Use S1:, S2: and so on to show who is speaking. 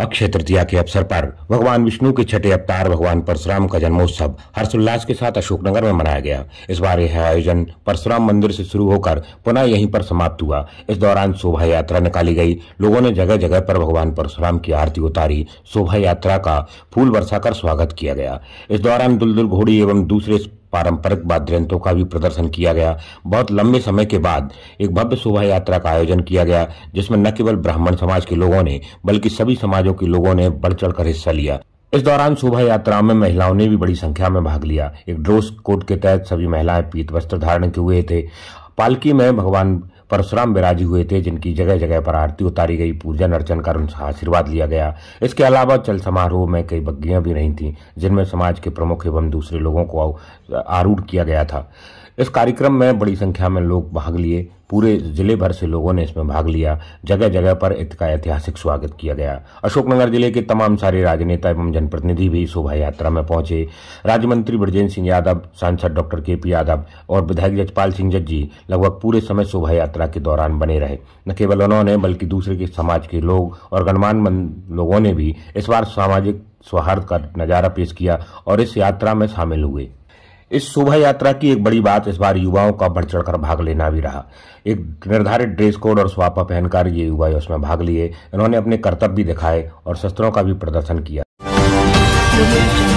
S1: अक्षय तृतीया के अवसर पर भगवान विष्णु के छठे अवतार भगवान परशुराम का जन्मोत्सव हर्षोल्लास के साथ अशोकनगर में मनाया गया इस बार यह आयोजन परशुराम मंदिर से शुरू होकर पुनः यहीं पर समाप्त हुआ इस दौरान शोभा यात्रा निकाली गई लोगों ने जगह जगह पर भगवान परशुराम की आरती उतारी शोभा यात्रा का फूल बरसाकर स्वागत किया गया इस दौरान दुलदुल घोड़ी एवं दूसरे पारंपरिक वाद्यंत्रों का भी प्रदर्शन किया गया बहुत लंबे समय के बाद एक भव्य शोभा यात्रा का आयोजन किया गया जिसमें न केवल ब्राह्मण समाज के लोगों ने बल्कि सभी समाजों के लोगों ने बढ़ चढ़कर हिस्सा लिया इस दौरान शोभा यात्रा में महिलाओं ने भी बड़ी संख्या में भाग लिया एक ड्रोस कोड के तहत सभी महिलाएं पीत वस्त्र धारण किए हुए थे पालकी में भगवान परशुराम विराजी हुए थे जिनकी जगह जगह पर आरती उतारी गई पूजन अर्चन कर उनसे आशीर्वाद लिया गया इसके अलावा चल समारोह में कई बग्घियां भी रही थीं जिनमें समाज के प्रमुख एवं दूसरे लोगों को आरूढ़ किया गया था इस कार्यक्रम में बड़ी संख्या में लोग भाग लिए पूरे जिले भर से लोगों ने इसमें भाग लिया जगह जगह पर इसका ऐतिहासिक स्वागत किया गया अशोकनगर जिले के तमाम सारे राजनेता एवं जनप्रतिनिधि भी शोभा यात्रा में पहुंचे राज्य मंत्री ब्रजेंद्र सिंह यादव सांसद डॉक्टर के पी यादव और विधायक जजपाल सिंह जज्जी लगभग पूरे समय शोभा यात्रा के दौरान बने रहे न केवल उन्होंने बल्कि दूसरे के समाज के लोग और गणमान्य लोगों ने भी इस बार सामाजिक सौहार्द का नज़ारा पेश किया और इस यात्रा में शामिल हुए इस शोभा यात्रा की एक बड़ी बात इस बार युवाओं का बढ़ चढ़कर भाग लेना भी रहा एक निर्धारित ड्रेस कोड और स्वापा पहनकर ये युवा उसमें भाग लिए इन्होंने अपने कर्तव्य भी दिखाए और शस्त्रों का भी प्रदर्शन किया